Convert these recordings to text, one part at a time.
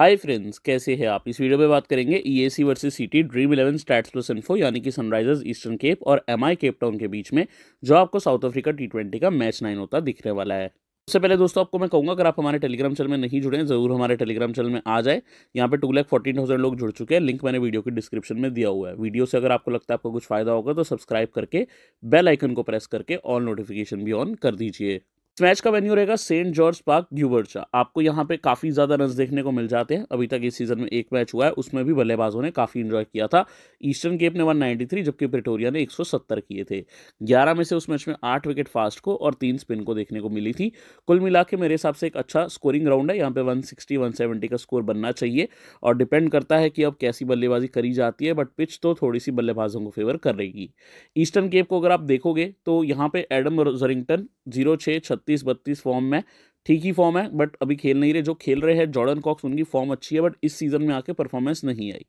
hi friends कैसे हैं आप इस वीडियो में बात करेंगे EAC versus CT dream eleven stats plus info यानी कि सनराइजर्स ईस्टर्न केप और एमआई केप टाउन के बीच में जो आपको साउथ अफ्रीका टी ट्वेंटी का मैच नाइन होता दिखने वाला है सबसे पहले दोस्तों आपको मैं कहूंगा अगर आप हमारे टेलीग्राम चैनल में नहीं जुड़े जरूर हमारे टेलीग्राम चैनल में आ जाए यहाँ पे टू लैक फोर्टीन थाउजेंड लोग जुड़ चुके हैं लिंक मैंने वीडियो के डिस्क्रिप्शन में दिया हुआ है वीडियो से अगर आपको लगता है आपको कुछ फायदा होगा तो सब्सक्राइब करके बेल आइकन को प्रेस करके ऑल नोटिफिकेशन भी ऑन कर दीजिए मैच का वेन्यू रहेगा सेंट जॉर्ज पार्क ग्यूबर्चा आपको यहाँ पे काफ़ी ज़्यादा रन देखने को मिल जाते हैं अभी तक इस सीज़न में एक मैच हुआ है उसमें भी बल्लेबाजों ने काफ़ी इन्जॉय किया था ईस्टर्न केप ने 193 जबकि प्रिटोरिया ने 170 किए थे 11 में से उस मैच में आठ विकेट फास्ट को और तीन स्पिन को देखने को मिली थी कुल मिला के मेरे हिसाब से एक अच्छा स्कोरिंग ग्राउंड है यहाँ पर वन सिक्सटी का स्कोर बनना चाहिए और डिपेंड करता है कि अब कैसी बल्लेबाजी करी जाती है बट पिच तो थोड़ी सी बल्लेबाजों को फेवर कर रहेगी ईस्टर्न केप को अगर आप देखोगे तो यहाँ पर एडम जरिंगटन जीरो छः बत्तीस बत्तीस फॉर्म में ठीक ही फॉर्म है बट अभी खेल नहीं रहे जो खेल रहे हैं जॉर्डन कॉक्स उनकी फॉर्म अच्छी है बट इस सीजन में आके परफॉर्मेंस नहीं आई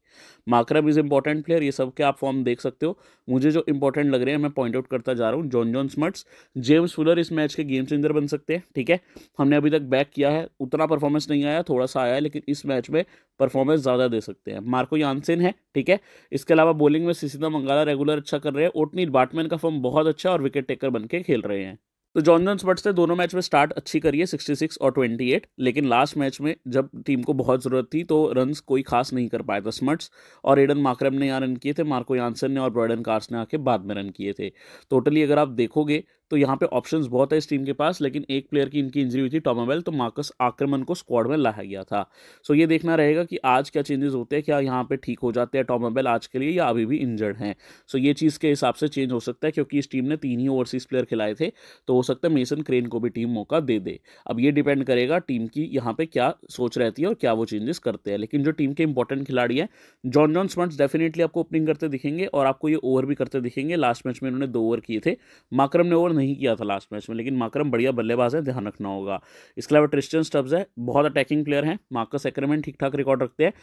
माकरब इज इंपॉर्टेंट प्लेयर ये सब के आप फॉर्म देख सकते हो मुझे जो इंपॉर्टेंट लग रहे हैं मैं पॉइंट आउट करता जा रहा हूँ John John Smuts James Fuller इस मैच के गेम चेंजर बन सकते हैं ठीक है हमने अभी तक बैक किया है उतना परफॉर्मेंस नहीं आया थोड़ा सा आया लेकिन इस मैच में परफॉर्मेंस ज़्यादा दे सकते हैं मार्को यानसेन है ठीक है इसके अलावा बॉलिंग में सिसिदा मंगाला रेगुलर अच्छा कर रहे हैं ओटनी बाटमैन का फॉर्म बहुत अच्छा और विकेट टेकर बन के खेल रहे हैं तो जॉनसन स्पर्ट्स ने दोनों मैच में स्टार्ट अच्छी करी है सिक्सटी सिक्स और ट्वेंटी एट लेकिन लास्ट मैच में जब टीम को बहुत ज़रूरत थी तो रन कोई खास नहीं कर पाया था स्मर्ट्स और एडन माक्रम ने यहाँ रन किए थे मार्को यानसन ने और ब्रॉयडन कार्स ने आके बाद में रन किए थे टोटली अगर आप देखोगे तो यहाँ पे ऑप्शन बहुत है इस टीम के पास लेकिन एक प्लेयर की इनकी इंजरी हुई थी टॉमोवेल तो मार्कस आक्रमण को स्क्वाड में लाया गया था सो ये देखना रहेगा कि आज क्या चेंजेस होते हैं क्या यहाँ पे ठीक हो जाते हैं टॉमोबेल आज के लिए या अभी भी इंजर्ड हैं सो ये चीज़ के हिसाब से चेंज हो सकता है क्योंकि इस टीम ने तीन ही ओवरसीज प्लेयर खिलाए थे तो हो सकता है मेसन क्रेन को भी टीम मौका दे दे अब ये डिपेंड करेगा टीम की यहाँ पर क्या सोच रहती है और क्या वो चेंजेस करते हैं लेकिन जो टीम के इंपॉर्टेंट खिलाड़ी हैं जॉन जॉन स्मर्ट्स डेफिनेटली आपको ओपनिंग करते दिखेंगे और आपको ये ओवर भी करते दिखेंगे लास्ट मैच में इन्होंने दो ओवर किए थे माक्रम ने ओवर नहीं किया था लास्ट मैच में लेकिन माकरम बढ़िया बल्लेबाज है ध्यान रखना होगा इसके अलावा ट्रिस्टन स्टब्स है बहुत अटैकिंग प्लेयर हैं माकस एक्रेमेंट ठीक ठाक रिकॉर्ड रखते हैं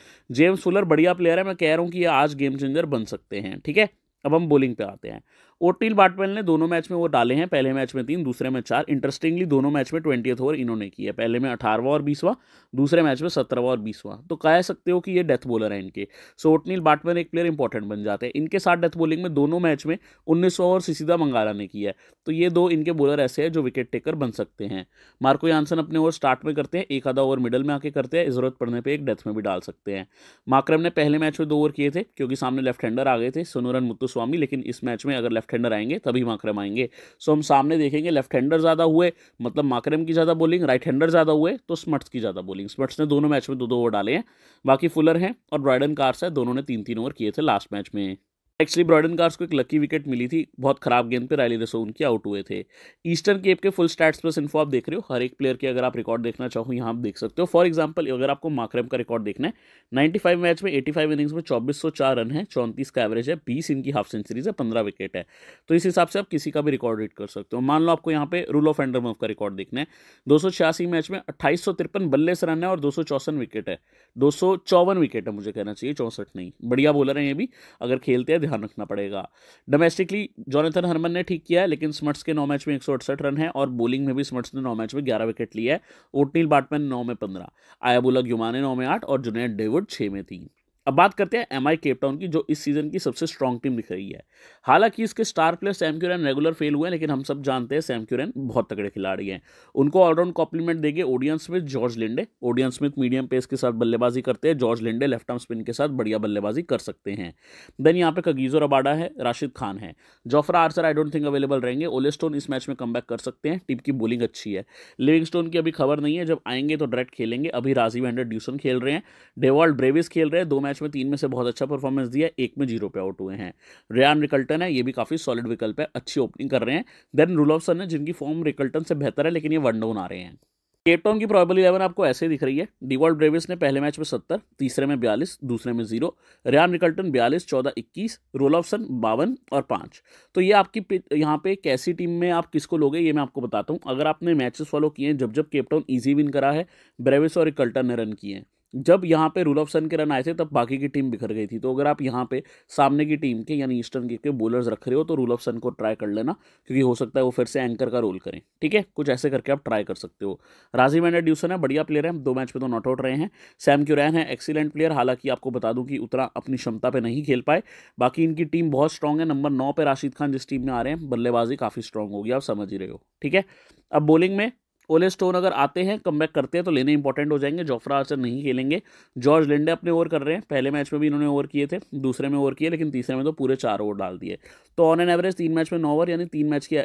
जेम्स फुलर बढ़िया प्लेयर है मैं कह रहा हूँ कि ये आज गेम चेंजर बन सकते हैं ठीक है अब हम बोलिंग पे आते हैं ओटील बाटमेल ने दोनों मैच में वो डाले हैं पहले मैच में तीन दूसरे में चार इंटरेस्टिंगली दोनों मैच में ट्वेंटी ओवर इन्होंने किया पहले में अठारहवा और बीसवा दूसरे मैच में सत्रहवा और बीसवा तो कह सकते हो कि ये डेथ बॉलर है इनके सो ओटनील बाटमेल एक प्लेयर इंपॉर्टेंट बन जाते हैं इनके साथ डेथ बॉलिंग में दोनों मैच में उन्नीस ओवर सिसीदा मंगारा ने किया है तो ये दो इनके बॉलर ऐसे हैं जो विकेट टेकर बन सकते हैं मार्को यानसन अपने ओवर स्टार्ट में करते हैं एक आधा ओवर मिडल में आके करते हैं जरूरत पड़ने पर एक डेथ में भी डाल सकते हैं माक्रम ने पहले मैच में दो ओवर किए थे क्योंकि सामने लेफ्ट हैंडर आ गए थे सोनूरन मुत्तुस्वामी लेकिन इस मैच में अगर लेफ्ट हैंडर आएंगे तभी माकरम आएंगे सो हम सामने देखेंगे लेफ्ट हैंडर ज़्यादा हुए मतलब माकरम की ज़्यादा बोलिंग राइट हैंडर ज़्यादा हुए तो स्मट्स की ज़्यादा बोलिंग स्मट्स ने दोनों मैच में दो दो ओवर डाले हैं बाकी फुलर हैं और ब्राइडन कार्स है दोनों ने तीन तीन ओवर किए थे लास्ट मैच में एक्चुअली ब्रॉडन कार्स को एक लकी विकेट मिली थी बहुत खराब गेंद पे रायली रसो उनके आउट हुए थे ईस्टर्न केप के फुल स्टैट्स प्लस इन्फो आप देख रहे हो हर एक प्लेयर के अगर आप रिकॉर्ड देखना चाहो यहाँ आप देख सकते हो फॉर एग्जांपल अगर आपको माकरम का रिकॉर्ड देखना है फाइव मैच में 85 इनिंग्स में चौबीस रन है चौंतीस का एवरेज है बीस इनकी हाफ सेंचुरीज है पंद्रह विकेट है तो इस हिसाब से आप किसी का भी रिकॉर्ड रीड कर सकते हो मान लो आपको यहाँ पे रूल ऑफ एंडर मूव का रिकॉर्ड देखना है दो मैच में अट्ठाईस बल्ले से रन है और दो विकेट है दो विकेट है मुझे कहना चाहिए चौंसठ नहीं बढ़िया बॉलर है ये भी अगर खेलते हैं ध्यान रखना पड़ेगा डोमेस्टिकली जॉनथन हरमन ने ठीक किया है लेकिन स्मर्ट्स के नौ मैच में एक रन है और बॉलिंग में भी स्मर्ट्स ने नौ मैच में ग्यारह विकेट लिया है ओटनील बाटमैन नौ में पंद्रह आयाबुलक युमा ने नौ में आठ और जुनेद डेविड छः में तीन अब बात करते हैं एम आई केपटाउन की जो इस सीजन की सबसे स्ट्रॉन्ग टीम दिख रही है हालांकि इसके star player Sam Curran regular fail हुए हैं लेकिन हम सब जानते हैं सैम क्यूरन बहुत तगड़े खिलाड़ी हैं उनको ऑलराउंड कॉम्प्लीमेंट देंगे Odean Smith George Linde Odean Smith medium pace के साथ बल्लेबाजी करते हैं George Linde left arm spin के साथ बढ़िया बल्लेबाजी कर सकते हैं देन यहाँ पे कगीजो रबाडा है राशिद खान है Jofra Archer I don't think available रहेंगे ओलेस्टोन इस मैच में कम कर सकते हैं टीम की बोलिंग अच्छी है लिविंग की अभी खबर नहीं है जब आएंगे तो डायरेक्ट खेलेंगे अभी राजीव हंड्रेड ड्यूसन खेल रहे हैं डेवॉल्ड ब्रेविस खेल रहे हैं दो मैच मैच में तीन में से बहुत अच्छा परफॉर्मेंस दिया एक में जीरो पे आउट हुए हैं रियान रिकल्टन है ये भी काफ़ी सॉलिड विकल्प है अच्छी ओपनिंग कर रहे हैं देन रूलॉफसन है जिनकी फॉर्म रिकल्टन से बेहतर है लेकिन ये वन डाउन आ रहे हैं केपटाउन की प्रॉबल इलेवन आपको ऐसे दिख रही है डिवॉल्ट ब्रेविस ने पहले मैच में सत्तर तीसरे में बयालीस दूसरे में जीरो रियान रिकल्टन बयालीस चौदह इक्कीस रोलॉफसन बावन और पाँच तो ये आपकी यहाँ पे कैसी टीम में आप किसको लोगे ये मैं आपको बताता हूँ अगर आपने मैचेस फॉलो किए हैं जब जब केपटाउन ईजी विन करा है ब्रेविस और रिकल्टन ने रन किए हैं जब यहाँ पे रूल ऑफ सन के रन आए थे तब बाकी की टीम बिखर गई थी तो अगर आप यहाँ पे सामने की टीम के यानी ईस्टर्न के, बॉलर्स रख रहे हो तो रूल ऑफ सन को ट्राई कर लेना क्योंकि हो सकता है वो फिर से एंकर का रोल करें ठीक है कुछ ऐसे करके आप ट्राई कर सकते हो राजी मैंने ड्यूसन है बढ़िया प्लेयर है दो मैच में तो नॉट आउट रहे हैं सैम क्यूरैन है एक्सीलेंट प्लेयर हालांकि आपको बता दूँ कि उतना अपनी क्षमता पर नहीं खेल पाए बाकी इनकी टीम बहुत स्ट्रॉन्ग है नंबर नौ पर राशिद खान जिस टीम में आ रहे हैं बल्लेबाजी काफ़ी स्ट्रॉन्ग होगी आप समझ ही रहे हो ठीक है अब बॉलिंग में ओले स्टोन अगर आते हैं कम बैक करते हैं तो लेने इंपॉर्टेंट हो जाएंगे जोफ्रा आर्चर नहीं खेलेंगे जॉर्ज लिंडे अपने ओवर कर रहे हैं पहले मैच में भी इन्होंने ओवर किए थे दूसरे में ओवर किए लेकिन तीसरे में तो पूरे चार ओवर डाल दिए तो ऑन एन एवरेज तीन मैच में नौ ओवर यानी तीन मैच की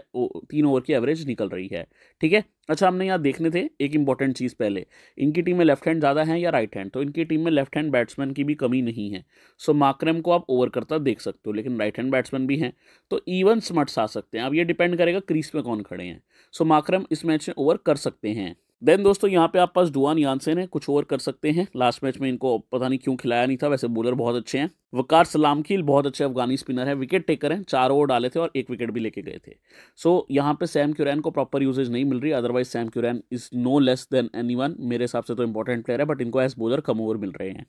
तीन ओवर की एवरेज निकल रही है ठीक है अच्छा हमने यहाँ देखने थे एक इंपॉर्टेंट चीज़ पहले इनकी टीम में लेफ्ट हैंड ज़्यादा है या राइट हैंड तो इनकी टीम में लेफ्ट हैंड बैट्समैन की भी कमी नहीं है सो माक्रम को आप ओवर करता देख सकते हो लेकिन राइट हैंड बैट्समैन भी हैं तो इवन स्मट्स आ सकते हैं अब ये डिपेंड करेगा क्रीज में कौन खड़े हैं सो माक्रम इस मैच में ओवर कर सकते हैं देन दोस्तों यहाँ पे आप पास डुआन यानसेन है कुछ ओवर कर सकते हैं लास्ट मैच में इनको पता नहीं क्यों खिलाया नहीं था वैसे बॉलर बहुत अच्छे हैं वकार सलामकील बहुत अच्छे अफगानी स्पिनर है विकेट टेकर हैं चार ओवर डाले थे और एक विकेट भी लेके गए थे सो so, यहाँ पे सैम क्यूरैन को प्रॉपर यूजेज नहीं मिल रही otherwise Sam Curran is no less than any मेरे हिसाब से तो इंपॉर्टेंट प्लेयर है बट इनको एज बॉलर कम ओवर मिल रहे हैं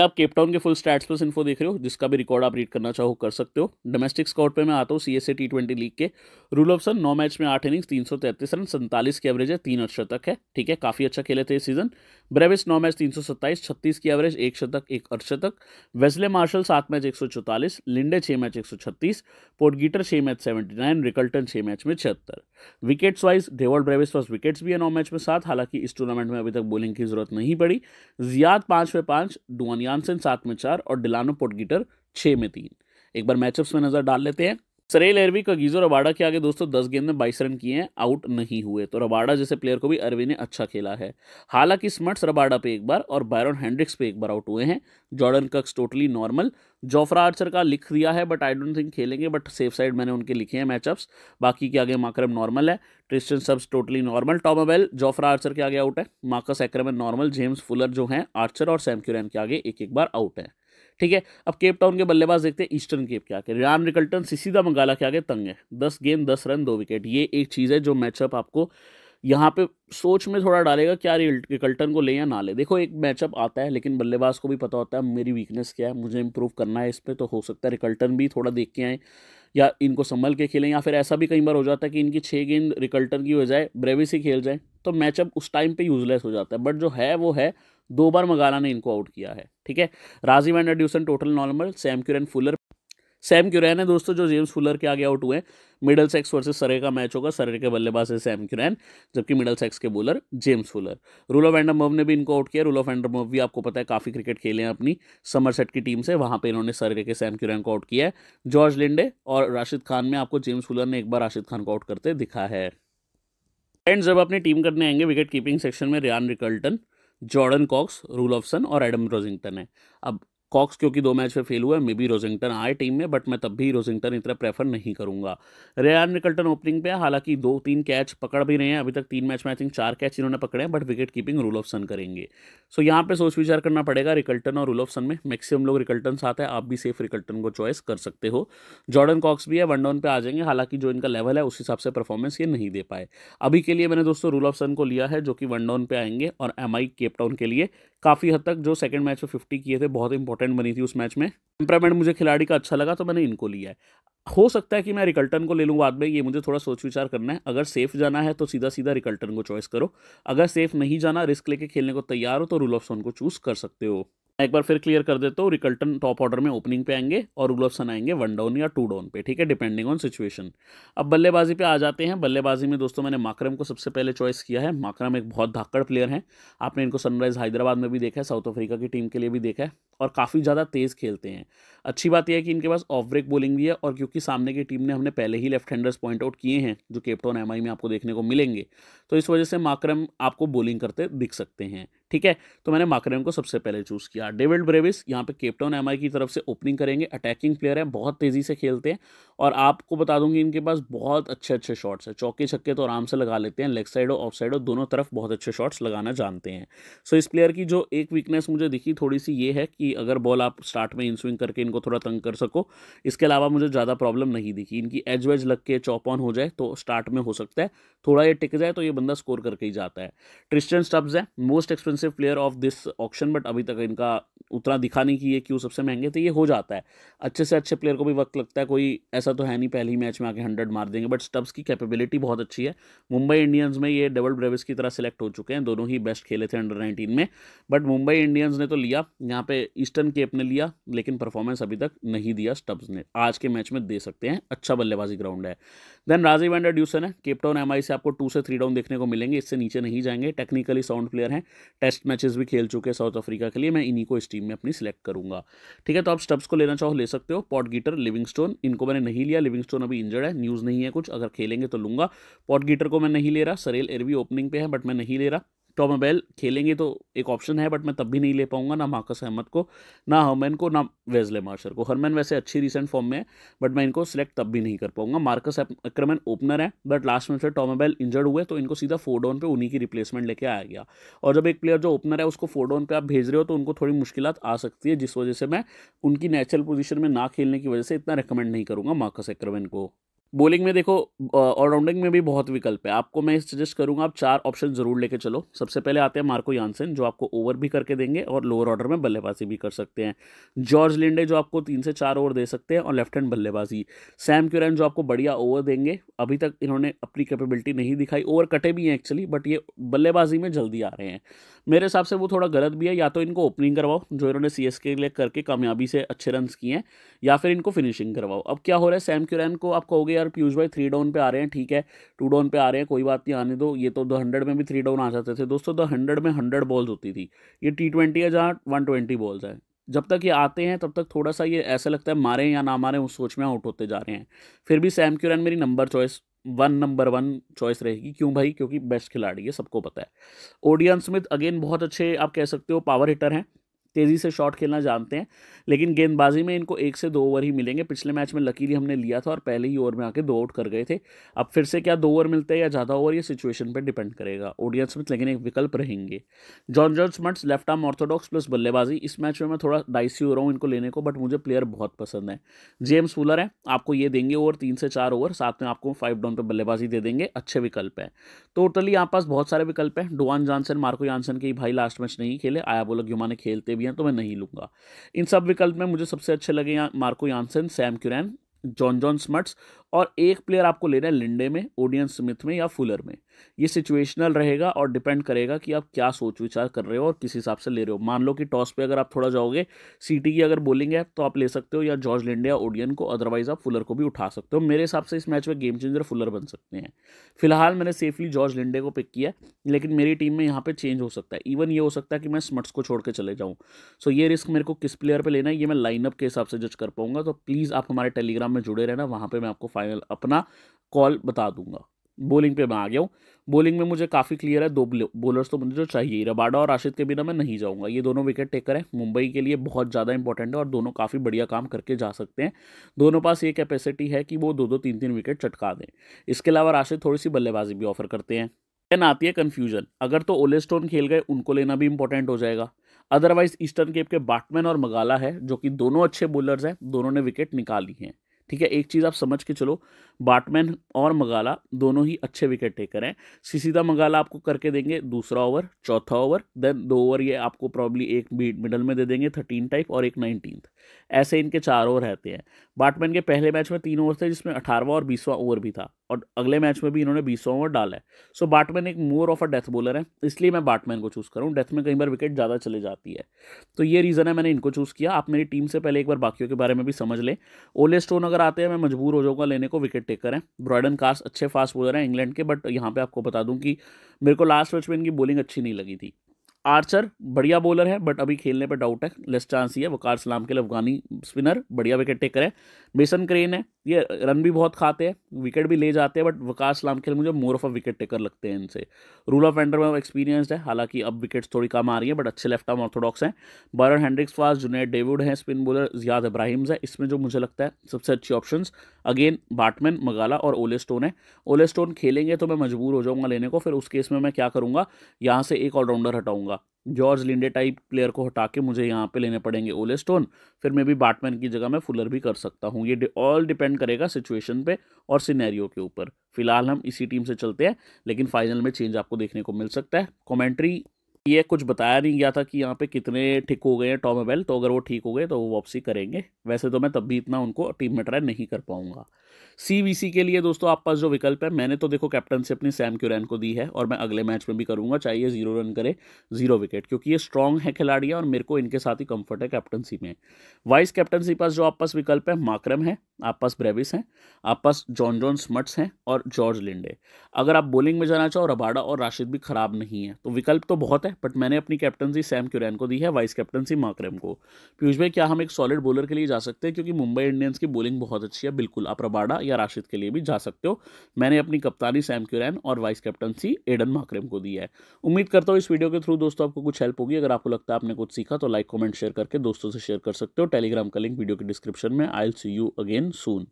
आप केपटाउन के फुल स्टैट्स प्लस इन्फो देख रहे हो जिसका भी रिकॉर्ड आप रीड करना चाहो कर सकते हो डोमेस्टिक स्कॉट पे मैं आता हूँ C S A T twenty league के रूल ऑफ सन नौ मैच में आठ इनिंग्स तीन सौ तैतीस रन सैंतालीस की एवरेज है तीन और शतक है ठीक है काफ़ी अच्छा खेले थे इस सीजन ब्रेविस नौ मैच तीन सौ सत्ताईस छत्तीस की एवरेज एक शतक एक अर्धशतक वेस्ले मार्शल सात मैच एक सौ चौतालीस लिंडे छः मैच एक सौ छत्तीस पोर्टगीटर छः मैच सेवेंटी नाइन रिकल्टन छः मैच में छिहत्तर विकेट्स वाइज डेवर्ड ब्रेविस पास विकेट्स भी है नौ मैच में सात हालांकि इस टूर्नामेंट में अभी तक बॉलिंग की जरूरत नहीं पड़ी जियाद पाँच में पाँच डुआनी यानसेन सात में चार और डिलानो पोटगीटर छः में तीन एक बार मैचअप्स में नज़र डाल लेते हैं सरेल एरवी का गीजो रबाडा के आगे दोस्तों दस गेंद में बाईस रन किए हैं आउट नहीं हुए तो रबाडा जैसे प्लेयर को भी अरवी ने अच्छा खेला है हालांकि स्मर्ट्स रबाडा पे एक बार और बायरन हैंड्रिक्स पे एक बार आउट हुए हैं Jordan Cox totally normal Jofra Archer का लिख दिया है बट आई डोंट थिंक खेलेंगे बट सेफ साइड मैंने उनके लिखे हैं मैचअप्स बाकी के आगे माक्रम नॉर्मल है Tristan Stubbs totally normal Tom Abell Jofra Archer के आगे आउट है Marcus Ackermann normal James Fuller जो हैं आर्चर और सैम क्यूरन के आगे एक एक बार आउट है ठीक है अब केप टाउन के बल्लेबाज देखते हैं ईस्टर्न केप के आके रियान रिकल्टन सिसीदा मंगाला के आगे तंग है दस गेंद दस रन दो विकेट ये एक चीज़ है जो मैचअप आपको यहाँ पे सोच में थोड़ा डालेगा क्या रिकल्टन को ले या ना ले देखो एक मैचअप आता है लेकिन बल्लेबाज को भी पता होता है मेरी वीकनेस क्या है मुझे इंप्रूव करना है इस पर तो हो सकता है रिकल्टन भी थोड़ा देख के आए या इनको संभल के खेलें या फिर ऐसा भी कई बार हो जाता है कि इनकी छः गेंद रिकल्टन की हो जाए ब्रेविस ही खेल जाए तो मैचअप उस टाइम पर यूजलेस हो जाता है बट जो है वो है दो बार मगाला ने इनको आउट किया है ठीक है Rassie van der Dussen total normal Sam Curran Fuller Sam Curran है दोस्तों जो जेम्स फुलर के आगे आउट हुए मिडल सेक्स वर्सेज सरे का मैच होगा सरे के बल्लेबाज है सैम क्यूरैन जबकि मिडल सेक्स के bowler James Fuller Roelof van der Merwe ने भी इनको आउट किया रूल ऑफ एंडरमव भी आपको पता है काफ़ी क्रिकेट खेले हैं अपनी समर सेट की टीम से वहाँ पर इन्होंने सरे के सैम क्यूरैन को आउट किया है जॉर्ज लिंडे और राशिद खान में आपको जेम्स फुलर ने एक बार राशिद खान को आउट करते दिखा है एंड जब अपनी टीम करने आएंगे विकेट कीपिंग सेक्शन में Ryan Rickelton Jordan Cox Roelof son और एडम रोजिंगटन है अब कॉक्स क्योंकि दो मैच में फेल हुआ मे बी रोजिंगटन आए टीम में बट मैं तब भी रोजिंगटन इतना प्रेफर नहीं करूंगा रेयान निकल्टन ओपनिंग पे हालांकि दो तीन कैच पकड़ भी रहे हैं अभी तक तीन मैच में आई थिंक चार कैच इन्होंने पकड़े हैं but wicket keeping Roelof son करेंगे सो so, यहाँ पे सोच विचार करना पड़ेगा रिकल्टन और रूल ऑफ सन में मैक्सिमम लोग रिकल्टन साथ है आप भी सेफ रिकल्टन को चॉइस कर सकते हो जॉर्डन कॉक्स भी है वन डाउन पे आ जाएंगे हालांकि जो इनका लेवल है उस हिसाब से परफॉर्मेंस ये नहीं दे पाए अभी के लिए मैंने दोस्तों रूल ऑफ सन को लिया है जो कि वन डाउन पे आएंगे और एम आई केपटाउन के लिए काफ़ी हद तक जो सेकंड मैच में फिफ्टी किए थे बहुत इंपॉर्टेंट कैप्टन बनी थी उस मैच में टेम्परामेंट मुझे खिलाड़ी का अच्छा लगा तो मैंने इनको लिया है हो सकता है कि मैं रिकल्टन को ले लूँ बाद में ये मुझे थोड़ा सोच विचार करना है अगर सेफ जाना है तो सीधा सीधा रिकल्टन को चॉइस करो अगर सेफ नहीं जाना रिस्क लेके खेलने को तैयार हो तो रूल ऑफ सोन को चूज़ कर सकते हो एक बार फिर क्लियर कर देता हूँ रिकल्टन टॉप ऑर्डर में ओपनिंग पे आएंगे और गुलवसन आएंगे वन डाउन या टू डाउन पे ठीक है डिपेंडिंग ऑन सिचुएशन अब बल्लेबाजी पे आ जाते हैं बल्लेबाजी में दोस्तों मैंने माकरम को सबसे पहले चॉइस किया है माकरम एक बहुत धाकड़ प्लेयर हैं आपने इनको सनराइज़ हैदराबाद में भी देखा है साउथ अफ्रीका की टीम के लिए भी देखा है और काफ़ी ज़्यादा तेज़ खेलते हैं अच्छी बात यह है कि इनके पास ऑफ ब्रेक बोलिंग भी है और क्योंकि सामने की टीम ने हमने पहले ही लेफ्ट हैंडर्स पॉइंट आउट किए हैं जो केपटोन एम में आपको देखने को मिलेंगे तो इस वजह से माकरम आपको बोलिंग करते दिख सकते हैं ठीक है तो मैंने माकरम को सबसे पहले चूज़ किया डेविड ब्रेविस यहाँ पे केपटाउन एम की तरफ से ओपनिंग करेंगे अटैकिंग प्लेयर है बहुत तेज़ी से खेलते हैं और आपको बता दूंगी इनके पास बहुत अच्छे अच्छे शॉट्स हैं चौके छक्के तो आराम से लगा लेते हैं लेग साइड और ऑफ साइड और दोनों तरफ बहुत अच्छे शॉट्स लगाना जानते हैं सो इस प्लेयर की जो एक वीकनेस मुझे दिखी थोड़ी सी ये है कि अगर बॉल आप स्टार्ट में इन स्विंग करके इनको थोड़ा तंग कर सको इसके अलावा मुझे ज़्यादा प्रॉब्लम नहीं दिखी इनकी एज वेज लग के चॉप ऑन हो जाए तो स्टार्ट में हो सकता है थोड़ा ये टिक जाए तो ये बंदा स्कोर करके ही जाता है ट्रिस्टन स्टब्स है most expensive expensive player of this option but अभी तक इनका उतना दिखा नहीं कि ये क्यों सबसे महंगे थे तो ये हो जाता है अच्छे से अच्छे प्लेयर को भी वक्त लगता है कोई ऐसा तो है नहीं पहले ही मैच में आके हंड्रेड मार देंगे बट स्टब्स की कैपेबिलिटी बहुत अच्छी है मुंबई इंडियंस में ये डबल ब्रेविस की तरह सेलेक्ट हो चुके हैं दोनों ही बेस्ट खेले थे अंडर नाइनटीन में बट मुंबई इंडियंस ने तो लिया यहाँ पे ईस्टर्न केप ने लिया लेकिन परफॉर्मेंस अभी तक नहीं दिया स्टब्स ने आज के मैच में दे सकते हैं अच्छा बल्लेबाजी ग्राउंड है देन राजीव एंडर ड्यूसन है केपटाउन एम से आपको टू से थ्री डाउन देखने को मिलेंगे इससे नीचे नहीं जाएंगे टेक्निकली साउंड प्लेयर हैं टेस्ट मैचेस भी खेल चुके हैं साउथ अफ्रीका के लिए मैं इन्हीं को इस टीम में अपनी सिलेक्ट करूंगा ठीक है तो आप स्टब्स को लेना चाहो ले सकते हो पॉट गीटर स्टोन इनको मैंने नहीं लिया स्टोन अभी इंजर्ड है न्यूज़ नहीं है कुछ अगर खेलेंगे तो लूंगा पॉट गीटर को मैं नहीं ले रहा सरेल एरवी ओपनिंग पे है बट मैं नहीं ले रहा टॉम तो खेलेंगे तो एक ऑप्शन है बट मैं तब भी नहीं ले पाऊंगा ना मार्कस अहमद को ना हरमैन को ना वेजले मार्शर को हरमैन वैसे अच्छी रिसेंट फॉर्म में है बट मैं इनको सिलेक्ट तब भी नहीं कर पाऊंगा मार्कस अक्रमैन ओपनर है बट लास्ट में टॉम बेल इंजर्ड हुए तो इनको सीधा फोर डाउन पर उन्हीं की रिप्लेसमेंट लेके आया गया और जब एक प्लेयर जो ओपनर है उसको फोर डाउन पर आप भेज रहे हो तो उनको थोड़ी मुश्किल आ सकती है जिस वजह से मैं उनकी नेचुरल पोजिशन में ना खेलने की वजह से इतना रिकमेंड नहीं करूँगा मार्कस अक्रमैन को बॉलिंग में देखो ऑलराउंडिंग में भी बहुत विकल्प है आपको मैं सजेस्ट करूंगा आप चार ऑप्शन जरूर लेके चलो सबसे पहले आते हैं मार्को यानसेन जो आपको ओवर भी करके देंगे और लोअर ऑर्डर में बल्लेबाजी भी कर सकते हैं जॉर्ज लिंडे जो आपको तीन से चार ओवर दे सकते हैं और लेफ्ट हैंड बल्लेबाजी सैम क्यूरन जो आपको बढ़िया ओवर देंगे अभी तक इन्होंने अपनी कैपेबिलिटी नहीं दिखाई ओवर कटे भी हैं एक्चुअली बट ये बल्लेबाजी में जल्दी आ रहे हैं मेरे हिसाब से वो थोड़ा गलत भी है या तो इनको ओपनिंग करवाओ जो इन्होंने सी के लिए करके कामयाबी से अच्छे रन किए हैं या फिर इनको फिनिशिंग करवाओ अब क्या हो रहा है सैम क्यूरन को आप कहोगे यार पीयूष भाई थ्री डाउन पे आ रहे हैं ठीक है टू डाउन पे आ रहे हैं कोई बात नहीं आने दो ये तो दो हंड्रेड में भी थ्री डाउन आ जाते थे दोस्तों द हंड्रेड में हंड्रेड बॉल्स होती थी ये टी ट्वेंटी है जहाँ वन ट्वेंटी बॉल्स हैं जब तक ये आते हैं तब तक थोड़ा सा ये ऐसा लगता है मारें या ना मारें उस सोच में आउट होते जा रहे हैं फिर भी सैम क्यूरन मेरी number choice one number one choice रहेगी क्यों भाई क्योंकि बेस्ट खिलाड़ी है सबको पता है ओडियन स्मिथ अगेन बहुत अच्छे आप कह सकते हो पावर हिटर हैं तेज़ी से शॉट खेलना जानते हैं लेकिन गेंदबाजी में इनको एक से दो ओवर ही मिलेंगे पिछले मैच में लकीली हमने लिया था और पहले ही ओवर में आके दो आउट कर गए थे अब फिर से क्या दो ओवर मिलते हैं या ज़्यादा ओवर ये सिचुएशन पर डिपेंड करेगा ओडियन स्मिथ लेकिन एक विकल्प रहेंगे Jon Jon Smuts left arm orthodox plus बल्लेबाजी इस मैच में मैं थोड़ा डाइसी हो रहा हूँ इनको लेने को बट मुझे प्लेयर बहुत पसंद है जेम्स फूलर है आपको ये देंगे ओवर तीन से चार ओवर साथ में आपको फाइव डाउन पर बल्लेबाजी दे देंगे अच्छे विकल्प है टोटली आप पास बहुत सारे विकल्प हैं डुआन जानसन मार्को जानसन के भाई लास्ट मैच नहीं खेले आया बोलो युमा ने खेलते भी भी हैं तो मैं नहीं लूँगा इन सब विकल्प में मुझे सबसे अच्छे लगे यहाँ Marco Jansen Sam Curran Jon John Smuts और एक प्लेयर आपको लेना है लिंडे में ओडियन स्मिथ में या फुलर में ये सिचुएशनल रहेगा और डिपेंड करेगा कि आप क्या सोच विचार कर रहे हो और किस हिसाब से ले रहे हो मान लो कि टॉस पे अगर आप थोड़ा जाओगे सीटी की अगर बोलिंग है तो आप ले सकते हो या जॉर्ज लिंडे या ओडियन को अदरवाइज आप फुलर को भी उठा सकते हो मेरे हिसाब से इस मैच में गेम चेंजर फुलर बन सकते हैं फिलहाल मैंने सेफली जॉर्ज लिंडे को पिक किया लेकिन मेरी टीम में यहाँ पर चेंज हो सकता है इवन ये हो सकता है कि मैं स्मट्स को छोड़ के चले जाऊँ सो ये रिस्क मेरे को किस प्लेयर पर लेना है ये मैं लाइनअप के हिसाब से जज कर पाऊंगा तो प्लीज़ आप हमारे टेलीग्राम में जुड़े रहना वहाँ पर मैं आपको फाइनल अपना कॉल बता दूंगा बॉलिंग पे मैं आ गया हूँ बॉलिंग में मुझे काफ़ी क्लियर है दो बॉलर्स तो मुझे जो चाहिए रबाडा और राशिद के बिना मैं नहीं जाऊँगा ये दोनों विकेट टेकर हैं मुंबई के लिए बहुत ज़्यादा इंपॉर्टेंट है और दोनों काफ़ी बढ़िया काम करके जा सकते हैं दोनों पास ये कैपेसिटी है कि वो दो दो तीन तीन विकेट चटका दें इसके अलावा राशिद थोड़ी सी बल्लेबाजी भी ऑफर करते हैं देन आती है कन्फ्यूजन अगर तो ओले स्टोन खेल गए उनको लेना भी इंपॉर्टेंट हो जाएगा अदरवाइज ईस्टर्न केप के बैटमैन और मगाला है जो कि दोनों अच्छे बॉलर्स हैं दोनों ने विकेट निकाली हैं ठीक है एक चीज़ आप समझ के चलो बाटमैन और मगाला दोनों ही अच्छे विकेट टेकर हैं सीसीदा मगाला आपको करके देंगे दूसरा ओवर चौथा ओवर देन दो ओवर ये आपको प्रॉब्ली एक मिडल में दे देंगे थर्टीन टाइप और एक नाइनटीन ऐसे इनके चार ओवर रहते हैं बाटमैन के पहले मैच में तीन ओवर थे जिसमें अठारहवा और बीसवा ओवर भी था और अगले मैच में भी इन्होंने बीसवा ओवर डाला है सो बाटमैन एक more of a death bowler है इसलिए मैं बाटमैन को चूज़ करूँ डेथ में कई बार विकेट ज़्यादा चले जाती है तो ये रीज़न है मैंने इनको चूज़ किया आप मेरी टीम से पहले एक बार बाकियों के बारे में भी समझ लें ओले स्टोन अगर आते हैं मैं मजबूर हो जाऊंगा लेने को विकेट टेकर हैं ब्रॉडन कास्ट अच्छे फास्ट बॉलर हैं इंग्लैंड के बट यहाँ पे आपको बता दूं कि मेरे को लास्ट मैच में इनकी बॉलिंग अच्छी नहीं लगी थी आर्चर बढ़िया बॉलर है बट अभी खेलने पर डाउट है लेस चांस ही है वकार सलाम के लिए अफगानी स्पिनर बढ़िया विकेट टेकर है मेसन क्रेन है ये रन भी बहुत खाते हैं विकेट भी ले जाते हैं बट लाम खेल मुझे more of a wicket taker लगते हैं इनसे रूल ऑफ एंडर में एक्सपीरियंस है हालांकि अब विकेट्स थोड़ी कम आ रही है बट अच्छे लेफ्ट आर्म ऑर्थोडॉक्स हैं Beuran Hendricks fast Junaid David हैं स्पिन बोलर जियाद इब्राहिम्स है इसमें जो मुझे लगता है सबसे अच्छी ऑप्शन अगेन बाटमैन मगाला और ओले स्टोन है ओले स्टोन खेलेंगे तो मैं मजबूर हो जाऊँगा लेने को फिर उस केस में मैं क्या करूँगा यहाँ से एक ऑलराउंडर हटाऊँगा जॉर्ज लिंडे टाइप प्लेयर को हटा के मुझे यहाँ पे लेने पड़ेंगे ओले स्टोन फिर मैं भी बैटमैन की जगह मैं फुलर भी कर सकता हूँ ये ऑल डिपेंड करेगा सिचुएशन पे और सिनेरियो के ऊपर फिलहाल हम इसी टीम से चलते हैं लेकिन फाइनल में चेंज आपको देखने को मिल सकता है कमेंट्री ये कुछ बताया नहीं गया था कि यहाँ पे कितने ठीक हो गए हैं टॉम एबेल तो अगर वो ठीक हो गए तो वो वापसी करेंगे वैसे तो मैं तब भी इतना उनको टीम में ट्राई नहीं कर पाऊंगा सी के लिए दोस्तों आप पास जो विकल्प है मैंने तो देखो कैप्टन से अपनी सैम क्यूरैन को दी है और मैं अगले मैच में भी करूँगा चाहिए जीरो रन करे जीरो विकेट क्योंकि ये स्ट्रॉन्ग है खिलाड़ियाँ और मेरे को इनके साथ ही कम्फर्ट है कैप्टनसी में वाइस कैप्टनसी पास जो आप पास विकल्प है माक्रम है आप पास ब्रेविस हैं आप पास जॉन जॉन स्मट्स हैं और जॉर्ज लिंडे अगर आप बॉलिंग में जाना चाहो रबाडा और राशिद भी खराब नहीं है तो विकल्प तो बहुत है बट मैंने अपनी कैप्टनसी सैम क्यूरैन को दी है वाइस कैप्टनसी माक्रम को पीयूष भाई क्या हम एक सॉलिड बॉलर के लिए जा सकते हैं क्योंकि मुंबई इंडियंस की बॉलिंग बहुत अच्छी है बिल्कुल आप रबाडा या राशिद के लिए भी जा सकते हो मैंने अपनी कप्तानी सैम क्यूरैन और वाइस कैप्टनसी एडन मार्करम को दी है उम्मीद करता हूँ इस वीडियो के थ्रू दोस्तों आपको कुछ हेल्प होगी अगर आपको लगता है आपने कुछ सीखा तो लाइक कॉमेंट शेयर करके दोस्तों से शेयर कर सकते हो टेलीग्राम का लिंक वीडियो के डिस्क्रिप्शन में आई सी यू अगेन सून